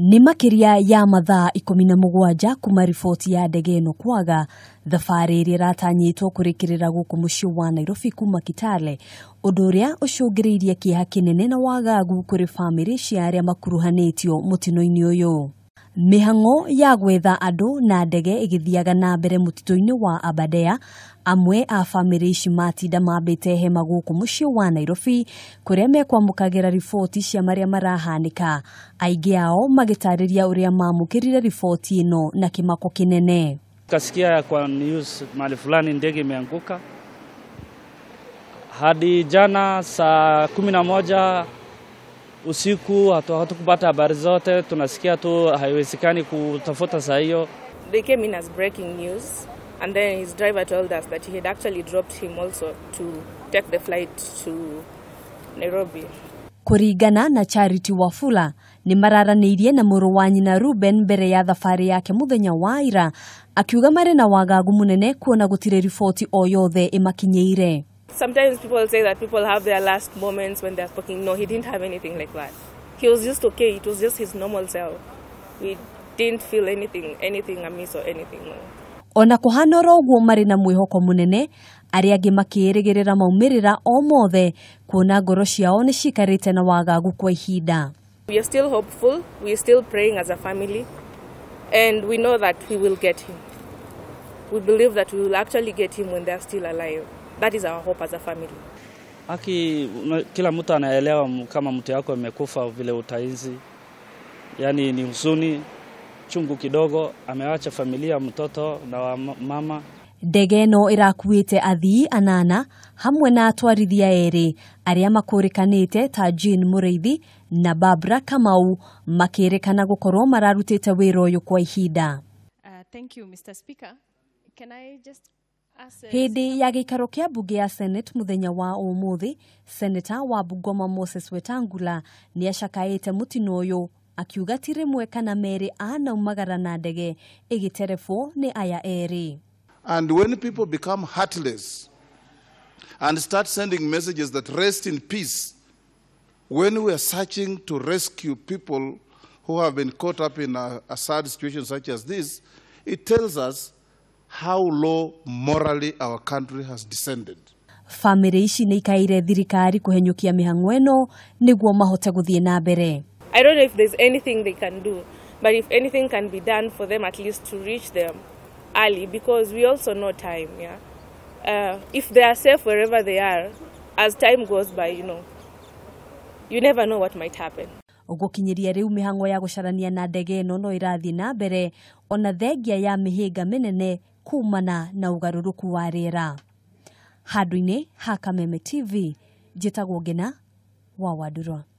nä makä ya mathaa ikå na må gwanja kuma riboti ya ndege ä no kwaga thabarä ä rä ratanyätwo kå rä kä rä ra gå kå må wa nairobi kuma kitale å ndå å rä a å rä kä kä nene na wagagu kå rä bamä rä cia arä a makuruhanä tio må tino-inä å yå mihango ya gwetha andu na ndege igithiaga na mbere mutito wa abadea amwe a bamĩrĩ ici matinda mambĩte hema gũkũ mũciĩ wa Nairobi kũrĩa mekwamũkagĩra riboti cia marĩa marahanĩka aingĩ ao magĩtarĩria ũrĩa mamũkĩrire riboti ino na kimako kinene kasikia kwa news mali fulani ndege imeanguka hadi jana saa kumi na moja usiku, hatukupata habari zote, tunasikia tu haiwezekani kutafuta saa hiyo. They came in as breaking news and then his driver told us that he had actually dropped him also to take the flight to Nairobi. Kuringana na Charity Wafula ni mararanĩirie na mũrũ wa nyina Ruben mbere ya thabarĩ yake mũthenya wa ira akiuga marĩ na wagagu mũnene kuona gũtirĩ riboti o yothe ĩmakinyĩire sometimes people say that people have their last moments when they're talking. No, he didn't have anything like that. He was just okay. It was just his normal self. We didn't feel anything, anything amiss or anything. No. ona kũhana oro ũguo marĩ na mwĩhoko mũnene arĩa angĩ makĩĩrĩgĩrĩra maumĩrĩra o mothe kuona ngoro ciao ni cikarĩte na wagagu kwa ihinda we are still hopeful we are still praying as a family and we know that we will get him we believe that we will actually get him when they are still alive that is our hope as a family. Aki, kila mtu anaelewa kama mtu yako amekufa vile utaizi, yaani ni huzuni chungu kidogo, amewacha familia, mtoto na wa mama. Ndege no ĩrakuĩte athii anana hamwe na atwarithia erĩ arĩa makũrĩkanĩte ta Jane Mũrĩithi na Barbara Kamau makĩrĩkana gũkorwo mararutĩte wĩra ũyũ kwa ihinda. Uh, thank you, Mr. Speaker. Can I just hindi ya gikaro kia mbunge ya senate muthenya wa umuthi seneta wa bugoma moses wetangula ni acakaite mutino uyu akiuga ti rimwe kana meri anaumagara na ndege igiterebwo ni aya eri and when people become heartless and start sending messages that rest in peace when we are searching to rescue people who have been caught up in a, a sad situation such as this it tells us how low morally our country has descended bamĩrĩ ici nĩ ikaĩire thirikari kũhenyũkia mĩhang'o ĩno nĩguo mahote gũthiĩ na mbere I don't know if there's anything they can do but if anything can be done for them at least to reach them early because we also know time yeah? uh, if they are safe wherever they are as time goes by you know you never know what might happen gukinyiria riu mihango ya gucarania na ndege ino no irathii na mbere ona thengia ya mihinga minene kumana na ugaruruku wa riera handu-ini ha kameme tv njitagwo ngina wa wandurwa